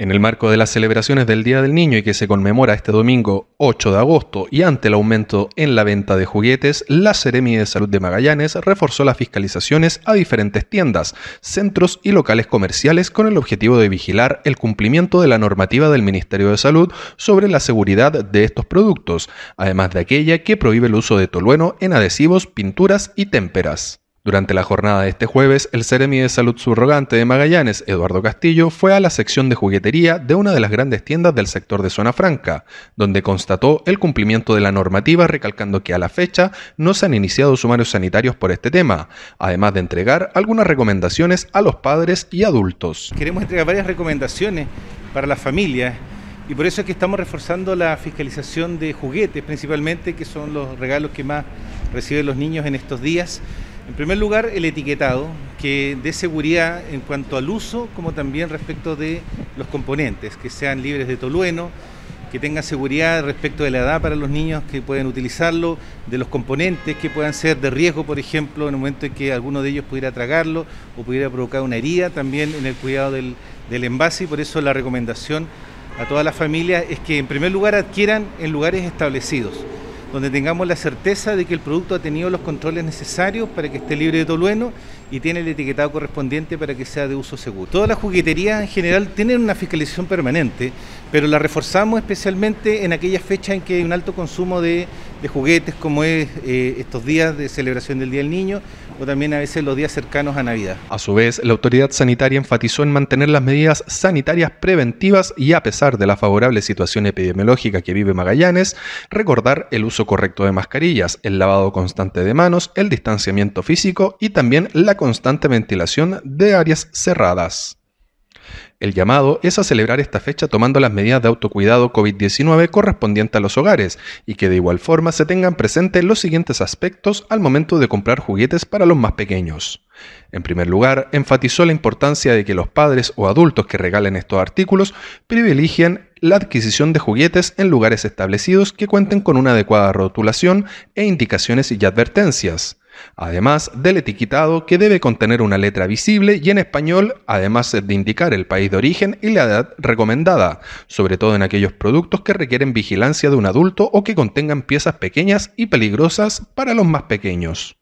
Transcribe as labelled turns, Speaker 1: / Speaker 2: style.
Speaker 1: En el marco de las celebraciones del Día del Niño y que se conmemora este domingo 8 de agosto y ante el aumento en la venta de juguetes, la Seremi de Salud de Magallanes reforzó las fiscalizaciones a diferentes tiendas, centros y locales comerciales con el objetivo de vigilar el cumplimiento de la normativa del Ministerio de Salud sobre la seguridad de estos productos, además de aquella que prohíbe el uso de tolueno en adhesivos, pinturas y témperas. Durante la jornada de este jueves, el seremi de Salud Subrogante de Magallanes, Eduardo Castillo, fue a la sección de juguetería de una de las grandes tiendas del sector de Zona Franca, donde constató el cumplimiento de la normativa, recalcando que a la fecha no se han iniciado sumarios sanitarios por este tema, además de entregar algunas recomendaciones a los padres y adultos.
Speaker 2: Queremos entregar varias recomendaciones para las familias. Y por eso es que estamos reforzando la fiscalización de juguetes principalmente, que son los regalos que más reciben los niños en estos días. En primer lugar, el etiquetado que dé seguridad en cuanto al uso, como también respecto de los componentes, que sean libres de tolueno, que tengan seguridad respecto de la edad para los niños que pueden utilizarlo, de los componentes que puedan ser de riesgo, por ejemplo, en el momento en que alguno de ellos pudiera tragarlo o pudiera provocar una herida, también en el cuidado del, envase, y por eso la recomendación a todas las familias es que en primer lugar adquieran en lugares establecidos donde tengamos la certeza de que el producto ha tenido los controles necesarios para que esté libre de tolueno y tiene el etiquetado correspondiente para que sea de uso seguro. Todas las jugueterías en general tienen una fiscalización permanente, pero la reforzamos especialmente en aquellas fechas en que hay un alto consumo de, juguetes, como es eh, estos días de celebración del Día del Niño o también a veces los días cercanos a Navidad.
Speaker 1: A su vez, la autoridad sanitaria enfatizó en mantener las medidas sanitarias preventivas y a pesar de la favorable situación epidemiológica que vive Magallanes, recordar el uso correcto de mascarillas, el lavado constante de manos, el distanciamiento físico y también la constante ventilación de áreas cerradas. El llamado es a celebrar esta fecha tomando las medidas de autocuidado COVID-19 correspondientes a los hogares y que de igual forma se tengan presentes los siguientes aspectos al momento de comprar juguetes para los más pequeños. En primer lugar, enfatizó la importancia de que los padres o adultos que regalen estos artículos privilegien la adquisición de juguetes en lugares establecidos que cuenten con una adecuada rotulación e indicaciones y advertencias además del etiquetado que debe contener una letra visible y en español, además de indicar el país de origen y la edad recomendada, sobre todo en aquellos productos que requieren vigilancia de un adulto o que contengan piezas pequeñas y peligrosas para los más pequeños.